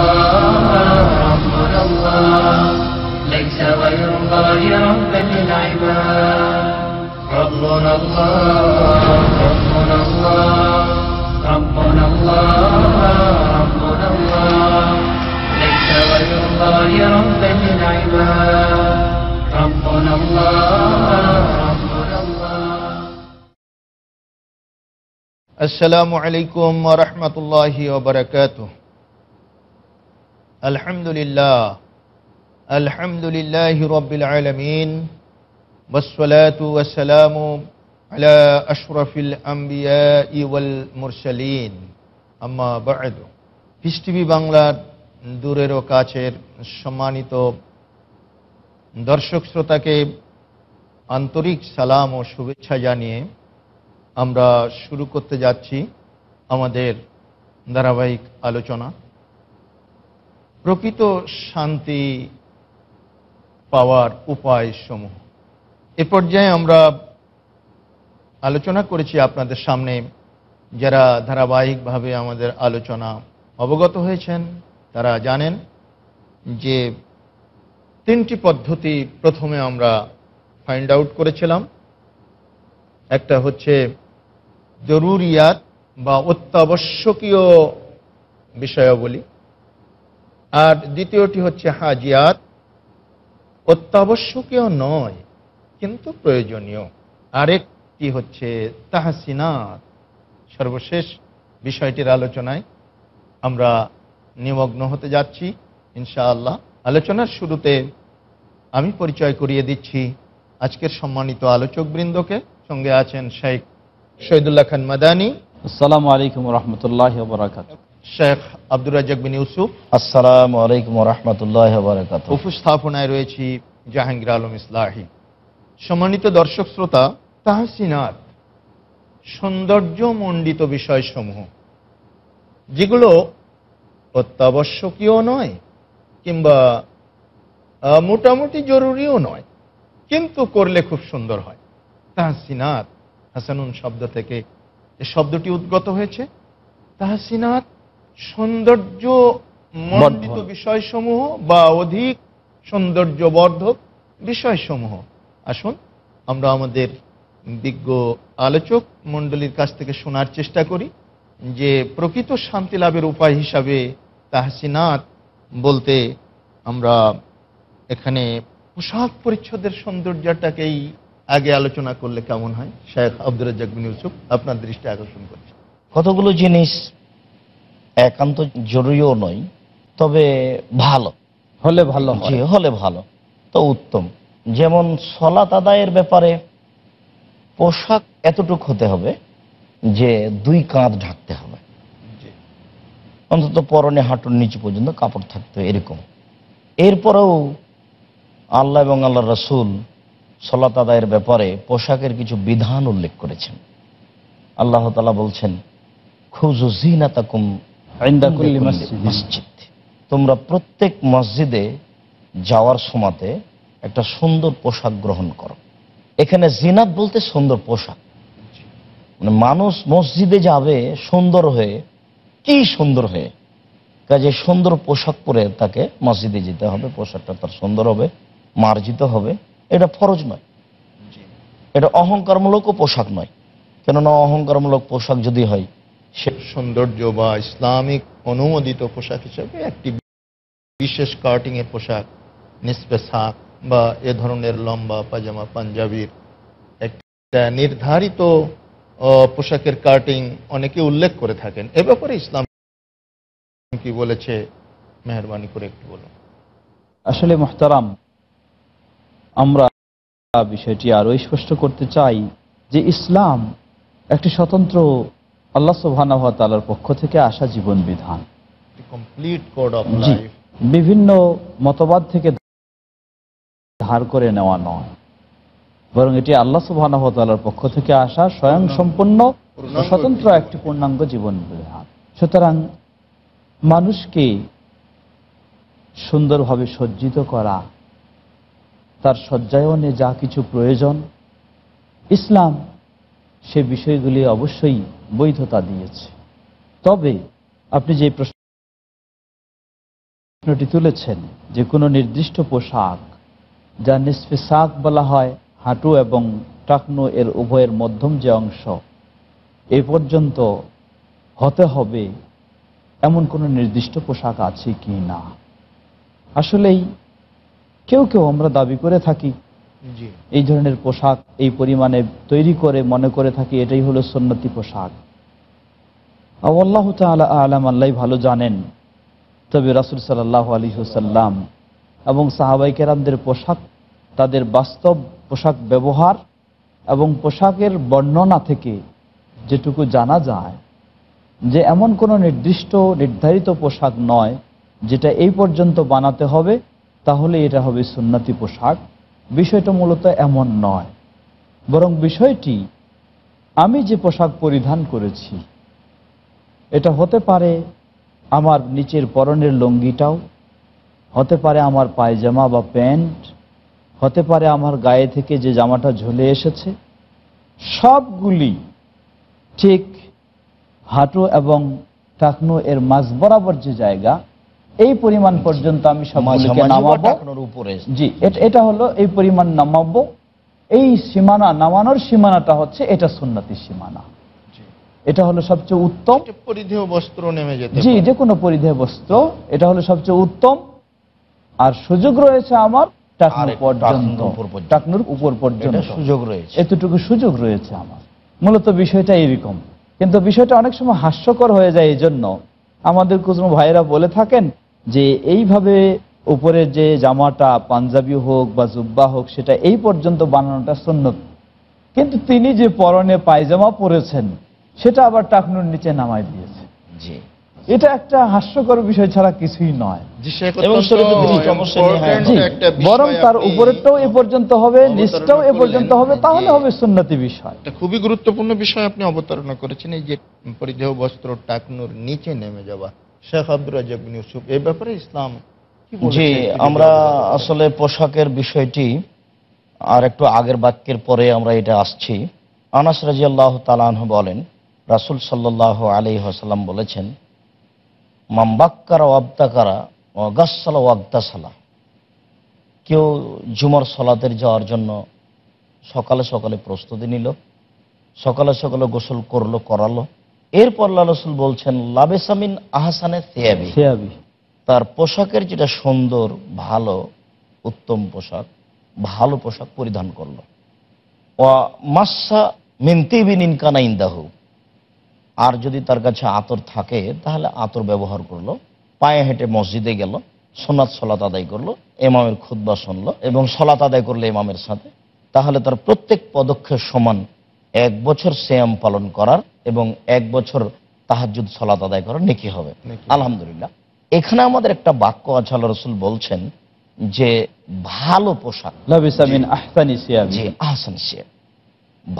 الله ربنا الله ليس رب العباد ربنا الله ربنا الله ربنا الله ربنا الله ليس ويرضى رب العباد ربنا الله ربنا الله السلام عليكم ورحمة الله وبركاته আলহামদুলিল্লাহ আলহামদুলিল্লাহ হিরবিল আলমিন বসলাতামু আলা আশরফিল আম্বিয়াঈল মুরসালিন আম্মা বায়দ পিস টিভি বাংলার দূরেরও কাছের সম্মানিত দর্শক শ্রোতাকে আন্তরিক সালাম ও শুভেচ্ছা জানিয়ে আমরা শুরু করতে যাচ্ছি আমাদের ধারাবাহিক আলোচনা প্রকৃত শান্তি পাওয়ার উপায় সমূহ এ পর্যায়ে আমরা আলোচনা করেছি আপনাদের সামনে যারা ধারাবাহিকভাবে আমাদের আলোচনা অবগত হয়েছেন তারা জানেন যে তিনটি পদ্ধতি প্রথমে আমরা ফাইন্ড আউট করেছিলাম একটা হচ্ছে জরুরিয়াত বা অত্যাবশ্যকীয় বিষয়াবলী আর দ্বিতীয়টি হচ্ছে হাজিয়াত অত্যাবশ্যকীয় নয় কিন্তু প্রয়োজনীয় আরেকটি হচ্ছে তাহাসিনাত সর্বশেষ বিষয়টির আলোচনায় আমরা নিমগ্ন হতে যাচ্ছি ইনশাআল্লাহ আলোচনার শুরুতে আমি পরিচয় করিয়ে দিচ্ছি আজকের সম্মানিত আলোচকবৃন্দকে সঙ্গে আছেন শেখ শহীদুল্লাহ খান মাদানি আসসালামু আলাইকুম রহমতুল্লাহ বরাকাত শেখ আব্দুর রাজাক বিন ইউসুফ আসসালামু আলাইকুম রহমতুল্লাহ উপস্থাপনায় রয়েছি জাহাঙ্গীর আলম ইসলাহি সম্মানিত দর্শক শ্রোতা তাহসিনাত সৌন্দর্যমণ্ডিত বিষয়সমূহ যেগুলো অত্যাবশ্যকীয় নয় কিংবা মোটামুটি জরুরিও নয় কিন্তু করলে খুব সুন্দর হয় তাহসিনাত হাসানুন শব্দ থেকে এ শব্দটি উদ্গত হয়েছে তাহসিনাত সৌন্দর্য বিষয় বিষয়সমূহ বা অধিক সৌন্দর্য বিষয় বিষয়সমূহ আসুন আমরা আমাদের বিজ্ঞ আলোচক মন্ডলীর কাছ থেকে শোনার চেষ্টা করি যে প্রকৃত শান্তি লাভের উপায় হিসাবে তাহসিনাত বলতে আমরা এখানে পোশাক পরিচ্ছদের সৌন্দর্যটাকেই আগে আলোচনা করলে কেমন হয় শেখ আব্দুল রাজাক বিন ইউসুফ আপনার দৃষ্টি আকর্ষণ করছে কতগুলো জিনিস একান্ত জরুরিও নয় তবে ভালো হলে ভালো হলে ভালো তো উত্তম যেমন সলাত আদায়ের ব্যাপারে পোশাক এতটুক হতে হবে যে দুই কাঁধ ঢাকতে হবে অন্তত পরনে হাঁটুর নিচে পর্যন্ত কাপড় থাকতে এরকম এরপরেও আল্লাহ এবং আল্লাহ রসুল সলাত আদায়ের ব্যাপারে পোশাকের কিছু বিধান উল্লেখ করেছেন আল্লাহ তালা বলছেন খুজু জিনা তাকুম মসজিদ তোমরা প্রত্যেক মসজিদে যাওয়ার সময়তে একটা সুন্দর পোশাক গ্রহণ করো এখানে জিনাত বলতে সুন্দর পোশাক মানে মানুষ মসজিদে যাবে সুন্দর হয়ে কি সুন্দর হয়ে কাজে সুন্দর পোশাক পরে তাকে মসজিদে যেতে হবে পোশাকটা তার সুন্দর হবে মার্জিত হবে এটা ফরজ নয় এটা অহংকারমূলকও পোশাক নয় কেননা অহংকারমূলক পোশাক যদি হয় সে সৌন্দর্য বা ইসলামিক অনুমোদিত পোশাক হিসেবে একটি বিশেষ কাটিংয়ের পোশাক নিষ্পে শাক বা এ ধরনের লম্বা পাজামা পাঞ্জাবির একটা নির্ধারিত পোশাকের কাটিং অনেকে উল্লেখ করে থাকেন এ ব্যাপারে ইসলাম কি বলেছে মেহরবানি করে একটু বলুন আসলে মোহতারাম আমরা বিষয়টি আরও স্পষ্ট করতে চাই যে ইসলাম একটি স্বতন্ত্র আল্লাহ সুবহানাহু পক্ষ থেকে আসা জীবন বিধান কমপ্লিট বিভিন্ন মতবাদ থেকে ধার করে নেওয়া নয় বরং এটি আল্লাহ সুবহানাহু পক্ষ থেকে আসা স্বয়ং সম্পূর্ণ স্বতন্ত্র একটি পূর্ণাঙ্গ জীবন বিধান সুতরাং মানুষকে সুন্দরভাবে সজ্জিত করা তার সজ্জায়নে যা কিছু প্রয়োজন ইসলাম সে বিষয়গুলি অবশ্যই বৈধতা দিয়েছে তবে আপনি যে প্রশ্নটি তুলেছেন যে কোনো নির্দিষ্ট পোশাক যা নিষ্পেশাক বলা হয় হাঁটু এবং টাকনো এর উভয়ের মধ্যম যে অংশ এ পর্যন্ত হতে হবে এমন কোনো নির্দিষ্ট পোশাক আছে কি না আসলেই কেউ কেউ আমরা দাবি করে থাকি এই ধরনের পোশাক এই পরিমাণে তৈরি করে মনে করে থাকি এটাই হলো সন্ন্যতি পোশাক আল্লাহ তালা আলাম আল্লাহ ভালো জানেন তবে রাসুল সাল্লাহ আলী হুসাল্লাম এবং সাহাবাই কেরামদের পোশাক তাদের বাস্তব পোশাক ব্যবহার এবং পোশাকের বর্ণনা থেকে যেটুকু জানা যায় যে এমন কোনো নির্দিষ্ট নির্ধারিত পোশাক নয় যেটা এই পর্যন্ত বানাতে হবে তাহলে এটা হবে সুন্নতি পোশাক বিষয়টা মূলত এমন নয় বরং বিষয়টি আমি যে পোশাক পরিধান করেছি এটা হতে পারে আমার নিচের পরনের লঙ্গিটাও হতে পারে আমার পায়জামা বা প্যান্ট হতে পারে আমার গায়ে থেকে যে জামাটা ঝুলে এসেছে সবগুলি ঠিক হাঁটু এবং টাকনো এর মাঝ বরাবর যে জায়গা এই পরিমাণ পর্যন্ত আমি সমাজকে নামাবো জি এটা হলো এই পরিমাণ নামাবো এই সীমানা নামানোর সীমানাটা হচ্ছে এটা সুন্নতি সীমানা এটা হলো সবচেয়ে উত্তম পরিধেয় বস্ত্র নেমে যেতে জি যে কোনো পরিধেয় বস্ত্র এটা হলো সবচেয়ে উত্তম আর সুযোগ রয়েছে আমার টাকনুর উপর পর্যন্ত সুযোগ রয়েছে এতটুকু সুযোগ রয়েছে আমার মূলত বিষয়টা এরকম কিন্তু বিষয়টা অনেক সময় হাস্যকর হয়ে যায় এই জন্য আমাদের কুসুম ভাইরা বলে থাকেন যে এইভাবে উপরে যে জামাটা পাঞ্জাবি হোক বা জুব্বা হোক সেটা এই পর্যন্ত বানানোটা সন্ন্যত কিন্তু তিনি যে পরনে পায়জামা পরেছেন সেটা আবার টাকনুর নিচে নামাই দিয়েছে জি এটা একটা হাস্যকর বিষয় ছাড়া কিছুই নয় হ্যাঁ। বরং তার উপরেরটাও এ পর্যন্ত হবে নিচটাও এ পর্যন্ত হবে তাহলে হবে সুন্নতি বিষয় খুবই গুরুত্বপূর্ণ বিষয় আপনি অবতারণা করেছেন এই যে পরিধেয় বস্ত্র টাকনুর নিচে নেমে যাওয়া শেখ আব্দুল রাজাক ইউসুফ এই ব্যাপারে ইসলাম জি আমরা আসলে পোশাকের বিষয়টি আর একটু আগের বাক্যের পরে আমরা এটা আসছি আনাস রাজি আল্লাহ তালাহ বলেন রাসুল সাল্লাহ আলি হাসালাম বলেছেন মাম্বাক্কারা ওয়াবতাকারা অগাসালা ওয়াবদাসালা কেউ জুমার সলাতের যাওয়ার জন্য সকালে সকালে প্রস্তুতি নিল সকালে সকালে গোসল করলো করালো এরপর লালসুল বলছেন লাবেসামিন আহসানে থেয়াবি থেয়াবি তার পোশাকের যেটা সুন্দর ভালো উত্তম পোশাক ভালো পোশাক পরিধান করল ওয়া মাসা মিনতিবিন ইনকানা ইন্দাহু আর যদি তার কাছে আতর থাকে তাহলে আতর ব্যবহার করলো পায়ে হেঁটে মসজিদে গেল সোনাত সলাত আদায় করলো এমামের খুদ্া শুনলো এবং সলাত আদায় করলো এমামের সাথে তাহলে তার প্রত্যেক পদক্ষেপ সমান এক বছর শ্যাম পালন করার এবং এক বছর তাহাজুদ সলাত আদায় করার নেকি হবে আলহামদুলিল্লাহ এখানে আমাদের একটা বাক্য আছে আল্লাহ রসুল বলছেন যে ভালো পোশাক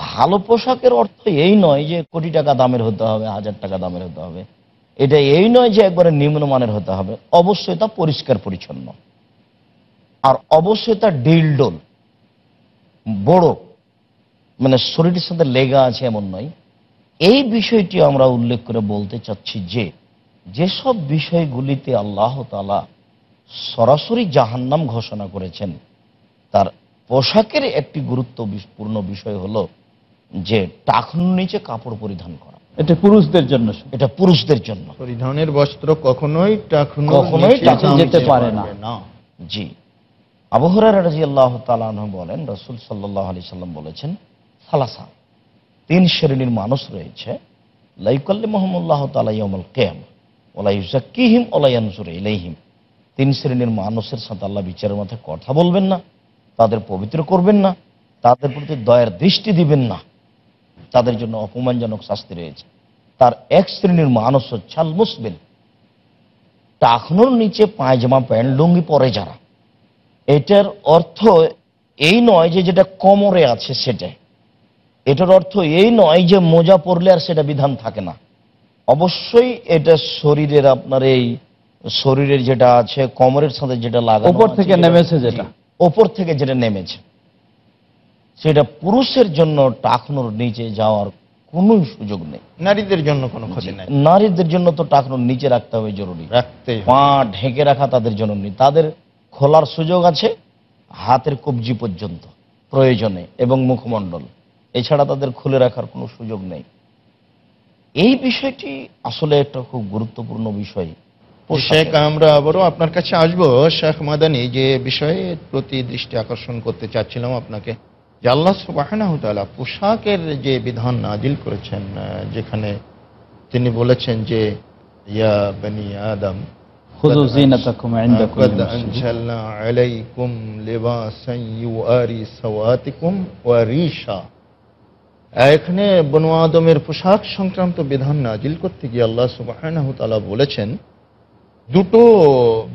ভালো পোশাকের অর্থ এই নয় যে কোটি টাকা দামের হতে হবে হাজার টাকা দামের হতে হবে এটা এই নয় যে একবারে নিম্নমানের হতে হবে অবশ্যই তা পরিষ্কার পরিচ্ছন্ন আর অবশ্যই তা ডিলডোল বড় মানে শরীরের সাথে লেগা আছে এমন নয় এই বিষয়টি আমরা উল্লেখ করে বলতে চাচ্ছি যে যেসব বিষয়গুলিতে আল্লাহ আল্লাহতালা সরাসরি জাহান্নাম ঘোষণা করেছেন তার পোশাকের একটি গুরুত্বপূর্ণ বিষয় হল যে টাকনুর নিচে কাপড় পরিধান করা এটা পুরুষদের জন্য এটা পুরুষদের জন্য পরিধানের বস্ত্র কখনোই কখনোই যেতে পারে না জি আবহরার রাজি আল্লাহ তালাহ বলেন রসুল সাল্লাহ আলি সাল্লাম বলেছেন খালাসা তিন শ্রেণীর মানুষ রয়েছে লাইকাল্লি মোহাম্মল্লাহ তালাইমুল কেম ওলাইজাকিহিম ওলাইয়ানসুর ইলাইহিম তিন শ্রেণীর মানুষের সাথে আল্লাহ বিচারের মধ্যে কথা বলবেন না তাদের পবিত্র করবেন না তাদের প্রতি দয়ের দৃষ্টি দিবেন না তাদের জন্য অপমানজনক শাস্তি রয়েছে তার এক শ্রেণীর মানুষ হচ্ছে আল মুসবিল টাকনোর নিচে পায়জামা প্যান্ট লুঙ্গি পরে যারা এটার অর্থ এই নয় যে যেটা কোমরে আছে সেটা এটার অর্থ এই নয় যে মোজা পরলে আর সেটা বিধান থাকে না অবশ্যই এটা শরীরের আপনার এই শরীরের যেটা আছে কমরের সাথে যেটা লাগা ওপর থেকে নেমেছে যেটা ওপর থেকে যেটা নেমেছে সেটা পুরুষের জন্য টাকনোর নিচে যাওয়ার কোনো সুযোগ নেই নারীদের জন্য কোনো ক্ষতি নেই নারীদের জন্য তো টাকনোর নিচে রাখতে হবে জরুরি রাখতে পা ঢেকে রাখা তাদের জন্য নেই তাদের খোলার সুযোগ আছে হাতের কবজি পর্যন্ত প্রয়োজনে এবং মুখমণ্ডল এছাড়া তাদের খুলে রাখার কোনো সুযোগ নেই এই বিষয়টি আসলে একটা খুব গুরুত্বপূর্ণ বিষয় শেখ আমরা আবারও আপনার কাছে আসবো শেখ মাদানি যে বিষয়ে প্রতি দৃষ্টি আকর্ষণ করতে চাচ্ছিলাম আপনাকে যে আল্লাহ সুবাহনতালা পোশাকের যে বিধান নাজিল করেছেন যেখানে তিনি বলেছেন যে ইয়া আদম এখানে বনু আদমের পোশাক সংক্রান্ত বিধান নাজিল করতে গিয়ে আল্লাহ সুবাহনতালা বলেছেন দুটো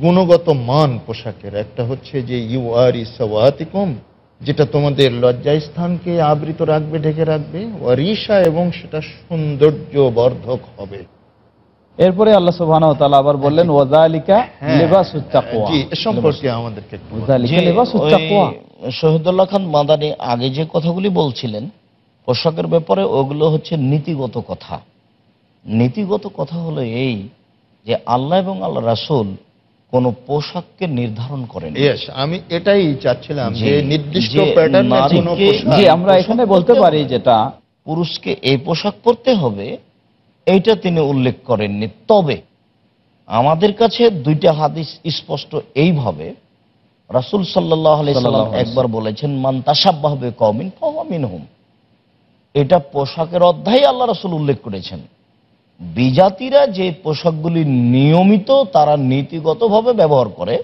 গুণগত মান পোশাকের একটা হচ্ছে যে ইউ আর ইসাওয়াতিকম যেটা তোমাদের লজ্জা স্থানকে আবৃত রাখবে ঢেকে রাখবে ওয়ারিসা এবং সেটা সৌন্দর্য বর্ধক হবে এরপরে আল্লাহ সুবহান আবার বললেন ওয়াজালিকা হ্যাঁ। সম্পর্কে আমাদেরকে শহীদুল্লাহ খান মাদানি আগে যে কথাগুলি বলছিলেন পোশাকের ব্যাপারে ওগুলো হচ্ছে নীতিগত কথা নীতিগত কথা হলো এই যে আল্লাহ এবং আল্লাহ রাসুল কোন পোশাককে নির্ধারণ করেন আমি এটাই চাচ্ছিলাম যে নির্দিষ্ট আমরা এখানে বলতে পারি যেটা পুরুষকে এই পোশাক পরতে হবে এইটা তিনি উল্লেখ করেননি তবে আমাদের কাছে দুইটা হাদিস স্পষ্ট এইভাবে রাসুল সাল্লাহ একবার বলেছেন তাসাব্বাহ কমিন কমিন হুম এটা পোশাকের অধ্যায় আল্লাহ রসুল উল্লেখ করেছেন বিজাতিরা যে পোশাকগুলি নিয়মিত তারা নীতিগতভাবে ব্যবহার করে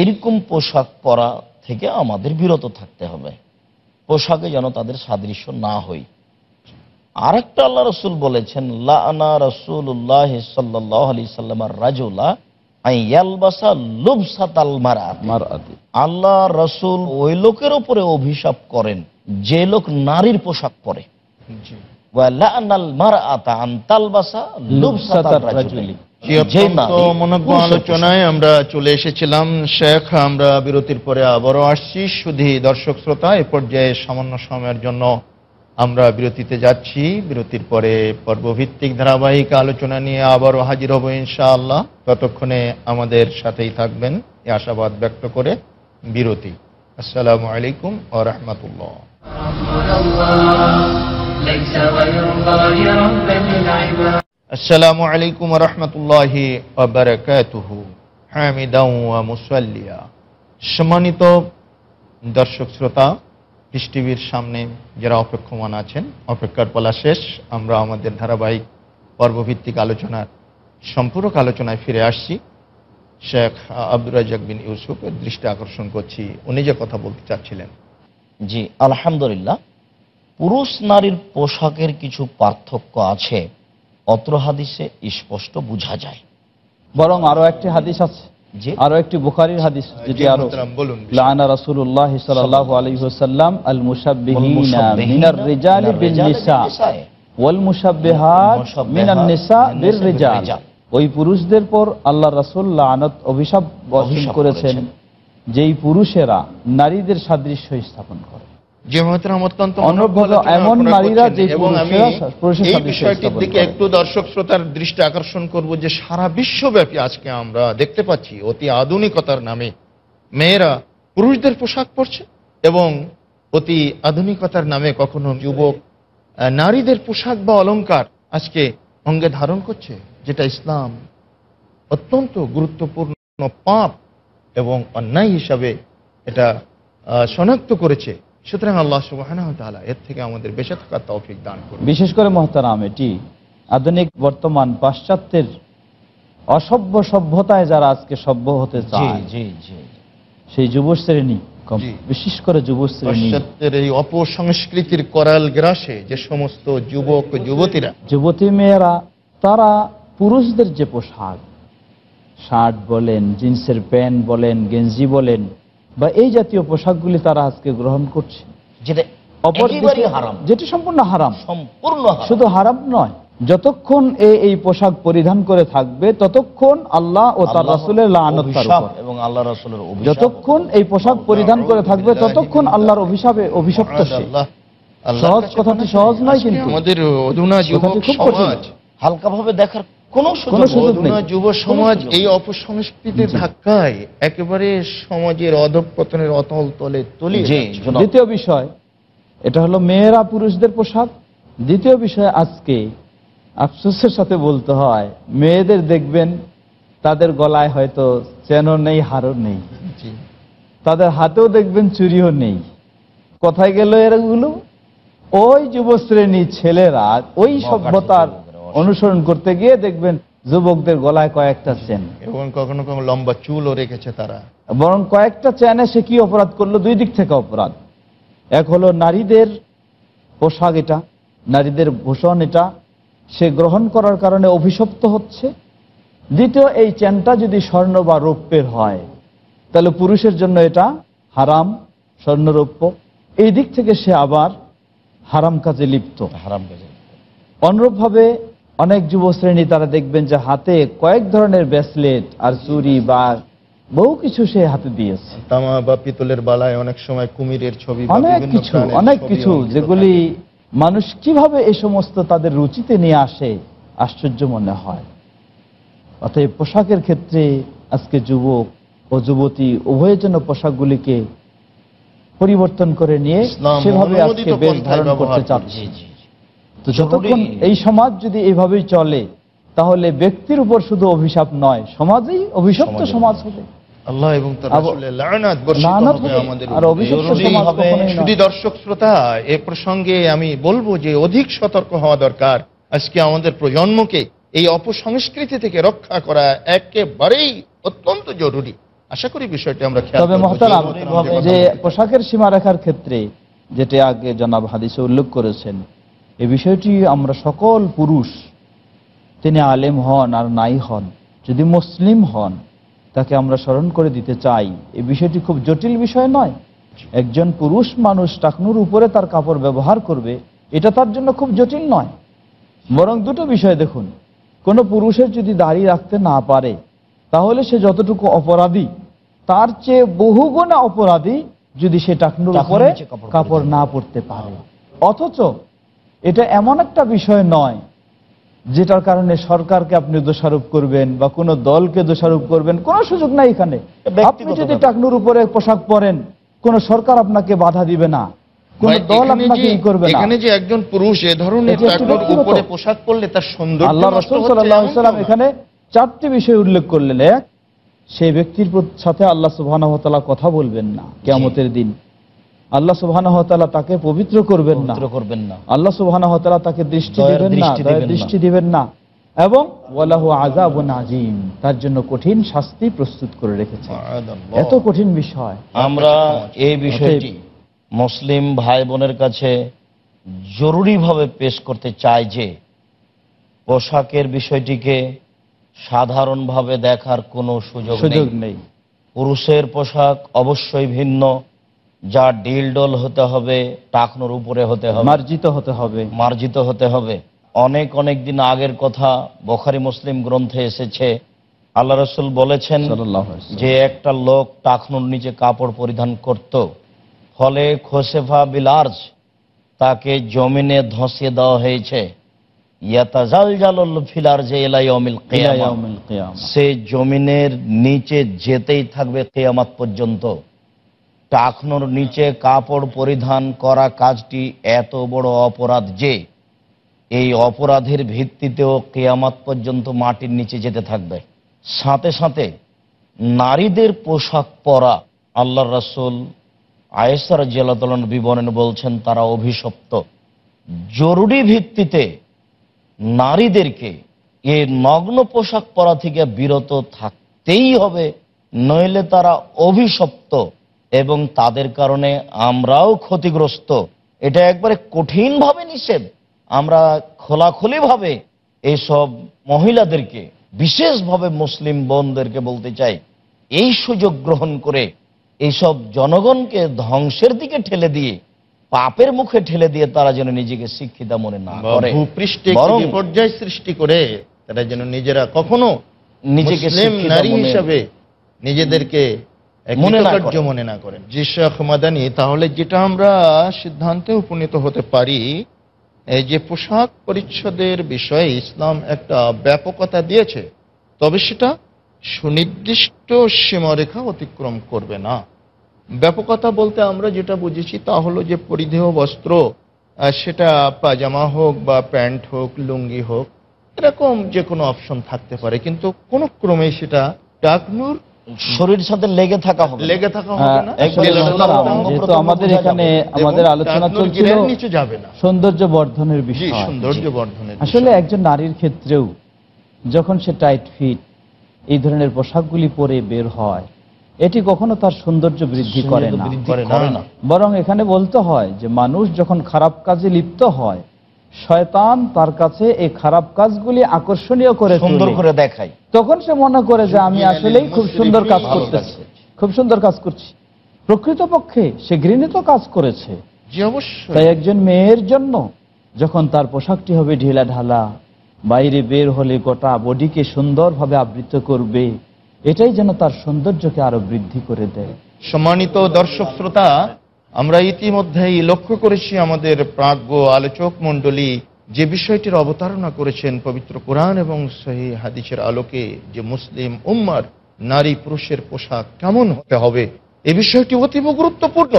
এরকম পোশাক পরা থেকে আমাদের বিরত থাকতে হবে পোশাকে যেন তাদের সাদৃশ্য না হই আর একটা আল্লাহ রসুল বলেছেন লানা রসুল্লাহ সাল্লাহ আলি সাল্লামার রাজুলা আল্লাহ রসুল ওই লোকের ওপরে অভিশাপ করেন যে লোক নারীর পোশাক পরে আমরা দর্শক সময়ের জন্য আমরা বিরতিতে যাচ্ছি বিরতির পরে পর্বভিত্তিক ধারাবাহিক আলোচনা নিয়ে আবারও হাজির হব ইনশাআল্লাহ ততক্ষণে আমাদের সাথেই থাকবেন আশাবাদ ব্যক্ত করে বিরতি আসসালামু আলাইকুম ও সম্মানিত দর্শক শ্রোতা পিস টিভির সামনে যারা অপেক্ষমান আছেন অপেক্ষার পলা শেষ আমরা আমাদের ধারাবাহিক পর্বভিত্তিক আলোচনার সম্পূরক আলোচনায় ফিরে আসছি শেখ আব্দুর রাজাক বিন ইউসুফের দৃষ্টি আকর্ষণ করছি উনি যে কথা বলতে চাচ্ছিলেন জি আলহামদুলিল্লাহ পুরুষ নারীর পোশাকের কিছু পার্থক্য আছে অত্র হাদিসে স্পষ্ট বোঝা যায় বরং আরো একটি হাদিস আছে আরো একটি বুখারির হাদিস যেটি আরো লানা রাসূলুল্লাহ সাল্লাল্লাহু আল মুশাব্বিহিনা ওই পুরুষদের পর আল্লাহ রাসূল লানত অভিশাপ করেছেন যেই পুরুষেরা নারীদের সাদৃশ্য স্থাপন করে সারা বিশ্বব্যাপী আমরা দেখতে পাচ্ছি অতি আধুনিকতার নামে মেয়েরা পুরুষদের পোশাক পরছে এবং অতি আধুনিকতার নামে কখনো যুবক নারীদের পোশাক বা অলঙ্কার আজকে অঙ্গে ধারণ করছে যেটা ইসলাম অত্যন্ত গুরুত্বপূর্ণ পাপ এবং অন্যায় হিসাবে এটা শনাক্ত করেছে সুতরাং আল্লাহ সুবাহ এর থেকে আমাদের বেঁচে থাকার তৌফিক দান করে বিশেষ করে মহতারাম এটি আধুনিক বর্তমান পাশ্চাত্যের অসভ্য সভ্যতায় যারা আজকে সভ্য হতে চায় সেই যুব শ্রেণী বিশেষ করে যুব শ্রেণীর এই অপসংস্কৃতির করাল গ্রাসে যে সমস্ত যুবক যুবতীরা যুবতী মেয়েরা তারা পুরুষদের যে পোশাক শার্ট বলেন জিন্সের প্যান্ট বলেন গেঞ্জি বলেন বা এই জাতীয় পোশাকগুলি তারা আজকে গ্রহণ করছে যেটি সম্পূর্ণ হারাম সম্পূর্ণ শুধু হারাম নয় যতক্ষণ এই পোশাক পরিধান করে থাকবে ততক্ষণ আল্লাহ ও তার রাসুলের এবং আল্লাহ রাসুলের যতক্ষণ এই পোশাক পরিধান করে থাকবে ততক্ষণ আল্লাহর অভিশাপে অভিশপ্ত সহজ কথাটি সহজ নয় কিন্তু আমাদের অধুনা যুবক সমাজ হালকাভাবে দেখার যুব সমাজ এই অপসংস্কৃতির ধাক্কায় একেবারে সমাজের অধঃপতনের অতল তলে তলি দ্বিতীয় বিষয় এটা হলো মেয়েরা পুরুষদের পোশাক দ্বিতীয় বিষয় আজকে আফসোসের সাথে বলতে হয় মেয়েদের দেখবেন তাদের গলায় হয়তো চেনও নেই হারও নেই তাদের হাতেও দেখবেন চুরিও নেই কোথায় গেল এরগুলো ওই যুবশ্রেণী ছেলেরা ওই সভ্যতার অনুসরণ করতে গিয়ে দেখবেন যুবকদের গলায় কয়েকটা চেন এবং কখনো কখনো লম্বা চুলও রেখেছে তারা বরং কয়েকটা চেনে সে কি অপরাধ করলো দুই দিক থেকে অপরাধ এক হলো নারীদের পোশাক এটা নারীদের ভূষণ এটা সে গ্রহণ করার কারণে অভিশপ্ত হচ্ছে দ্বিতীয় এই চেনটা যদি স্বর্ণ বা রৌপ্যের হয় তাহলে পুরুষের জন্য এটা হারাম স্বর্ণরৌপ্য এই দিক থেকে সে আবার হারাম কাজে লিপ্ত হারাম কাজে অনুরূপভাবে অনেক শ্রেণী তারা দেখবেন যে হাতে কয়েক ধরনের ব্রেসলেট আর চুরি বা বহু কিছু সে হাতে দিয়েছে তামা বা পিতলের বালায় অনেক সময় কুমিরের ছবি অনেক কিছু অনেক কিছু যেগুলি মানুষ কিভাবে এ সমস্ত তাদের রুচিতে নিয়ে আসে আশ্চর্য মনে হয় অতএব পোশাকের ক্ষেত্রে আজকে যুবক ও যুবতী উভয়ের জন্য পোশাকগুলিকে পরিবর্তন করে নিয়ে সেভাবে আজকে বেশ ধারণ করতে চাচ্ছে তো যতক্ষণ এই সমাজ যদি এইভাবেই চলে তাহলে ব্যক্তির উপর শুধু অভিশাপ নয় সমাজেই সমাজ হবে আমি বলবো যে অধিক সতর্ক হওয়া দরকার আজকে আমাদের প্রজন্মকে এই অপসংস্কৃতি থেকে রক্ষা করা একেবারেই অত্যন্ত জরুরি আশা করি বিষয়টি আমরা যে পোশাকের সীমা রাখার ক্ষেত্রে যেটি আগে জনাব হাদিসে উল্লেখ করেছেন এ বিষয়টি আমরা সকল পুরুষ তিনি আলেম হন আর নাই হন যদি মুসলিম হন তাকে আমরা স্মরণ করে দিতে চাই এ বিষয়টি খুব জটিল বিষয় নয় একজন পুরুষ মানুষ টাকনুর উপরে তার কাপড় ব্যবহার করবে এটা তার জন্য খুব জটিল নয় বরং দুটো বিষয় দেখুন কোনো পুরুষের যদি দাঁড়িয়ে রাখতে না পারে তাহলে সে যতটুকু অপরাধী তার চেয়ে বহুগুণা অপরাধী যদি সে টাকনুর উপরে কাপড় না পড়তে পারে অথচ এটা এমন একটা বিষয় নয় যেটার কারণে সরকারকে আপনি দোষারোপ করবেন বা কোনো দলকে দোষারোপ করবেন কোনো সুযোগ নাই এখানে আপনি যদি টাকনুর উপরে পোশাক পরেন কোন সরকার আপনাকে বাধা দিবে না কোন সেই ব্যক্তির সাথে আল্লাহ সুবহানাহু কথা বলবেন না কেমতের দিন আল্লাহ সুবাহ তাকে পবিত্র করবেন না করবেন না আল্লাহ সুবাহ তাকে দৃষ্টি দেবেন না দৃষ্টি দিবেন না এবং ওয়ালাহু আযাবুন আযীম তার জন্য কঠিন শাস্তি প্রস্তুত করে রেখেছে এত কঠিন বিষয় আমরা এই বিষয়টি মুসলিম ভাই বোনের কাছে জরুরিভাবে পেশ করতে চাই যে পোশাকের বিষয়টিকে সাধারণভাবে দেখার কোনো সুযোগ নেই পুরুষের পোশাক অবশ্যই ভিন্ন যা ডল হতে হবে টাকনোর উপরে হতে হবে মার্জিত হতে হবে মার্জিত হতে হবে অনেক অনেক দিন আগের কথা বখারি মুসলিম গ্রন্থে এসেছে আল্লাহ রসুল বলেছেন যে একটা লোক টাকনুর নিচে কাপড় পরিধান করত ফলে খোসেফা বিলার্জ তাকে জমিনে ধসিয়ে দেওয়া হয়েছে সে জমিনের নিচে যেতেই থাকবে কেয়ামাত পর্যন্ত টাকনোর নিচে কাপড় পরিধান করা কাজটি এত বড় অপরাধ যে এই অপরাধের ভিত্তিতেও কেয়ামাত পর্যন্ত মাটির নিচে যেতে থাকবে সাথে সাথে নারীদের পোশাক পরা আল্লাহ রসুল আয়েসার জেলাদলন বিবরণ বলছেন তারা অভিশপ্ত জরুরি ভিত্তিতে নারীদেরকে এ নগ্ন পোশাক পরা থেকে বিরত থাকতেই হবে নইলে তারা অভিশপ্ত এবং তাদের কারণে আমরাও ক্ষতিগ্রস্ত এটা একবারে কঠিনভাবে নিষেধ আমরা খোলাখুলিভাবে এইসব মহিলাদেরকে বিশেষভাবে মুসলিম বোনদেরকে বলতে চাই এই সুযোগ গ্রহণ করে এইসব জনগণকে ধ্বংসের দিকে ঠেলে দিয়ে পাপের মুখে ঠেলে দিয়ে তারা যেন নিজেকে শিক্ষিতা মনে না করে পর্যায় সৃষ্টি করে তারা যেন নিজেরা কখনো নিজেকে নারী হিসাবে নিজেদেরকে তাহলে যেটা আমরা সিদ্ধান্তে উপনীত হতে পারি যে পোশাক পরিচ্ছদের বিষয়ে ইসলাম একটা ব্যাপকতা দিয়েছে তবে সেটা সুনির্দিষ্ট সীমারেখা অতিক্রম করবে না ব্যাপকতা বলতে আমরা যেটা বুঝেছি তা হলো যে পরিধেয় বস্ত্র সেটা পাজামা হোক বা প্যান্ট হোক লুঙ্গি হোক এরকম যে কোনো অপশন থাকতে পারে কিন্তু কোনো ক্রমে সেটা ডাকনুর শরীরের সাথে লেগে থাকা হবে লেগে থাকা হবে না আমাদের এখানে আমাদের আলোচনা চলছিল সৌন্দর্য বর্ধনের বিষয় সৌন্দর্য বর্ধনের আসলে একজন নারীর ক্ষেত্রেও যখন সে টাইট ফিট এই ধরনের পোশাকগুলি পরে বের হয় এটি কখনো তার সৌন্দর্য বৃদ্ধি করে না বরং এখানে বলতে হয় যে মানুষ যখন খারাপ কাজে লিপ্ত হয় শয়তান তার কাছে এই খারাপ কাজগুলি আকর্ষণীয় করে সুন্দর করে দেখায় তখন সে মনে করে যে আমি আসলেই খুব সুন্দর কাজ করতেছি খুব সুন্দর কাজ করছি প্রকৃতপক্ষে সে ঘৃণিত কাজ করেছে তাই একজন মেয়ের জন্য যখন তার পোশাকটি হবে ঢিলা ঢালা বাইরে বের হলে গোটা বডিকে সুন্দরভাবে আবৃত করবে এটাই যেন তার সৌন্দর্যকে আরো বৃদ্ধি করে দেয় সম্মানিত দর্শক শ্রোতা আমরা ইতিমধ্যেই লক্ষ্য করেছি আমাদের প্রাজ্ঞ আলোচক মণ্ডলী যে বিষয়টির অবতারণা করেছেন পবিত্র কোরআন এবং সহি হাদিসের আলোকে যে মুসলিম উম্মার নারী পুরুষের পোশাক কেমন হতে হবে এ বিষয়টি অতীব গুরুত্বপূর্ণ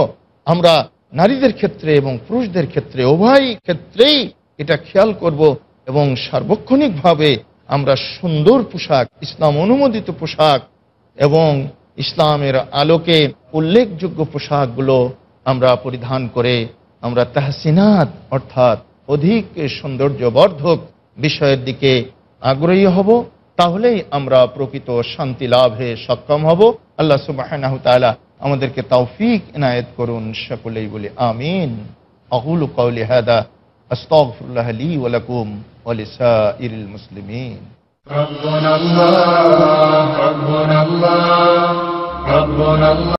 আমরা নারীদের ক্ষেত্রে এবং পুরুষদের ক্ষেত্রে উভয় ক্ষেত্রেই এটা খেয়াল করব এবং সার্বক্ষণিকভাবে আমরা সুন্দর পোশাক ইসলাম অনুমোদিত পোশাক এবং ইসলামের আলোকে উল্লেখযোগ্য পোশাকগুলো আমরা পরিধান করে আমরা তাহসিনাত অর্থাৎ অধিক সৌন্দর্যবর্ধক বিষয়ের দিকে আগ্রহী হব তাহলেই আমরা প্রকৃত শান্তি লাভে সক্ষম হব আল্লাহ সুবাহ আমাদেরকে তৌফিক এনায়েত করুন সকলেই বলে আমিন আহুল কৌলি হাদা আস্তফরুল্লাহ লি ওয়ালাকুম ওয়ালিসা ইরিল মুসলিমিন ربنا الله ربنا الله ربنا الله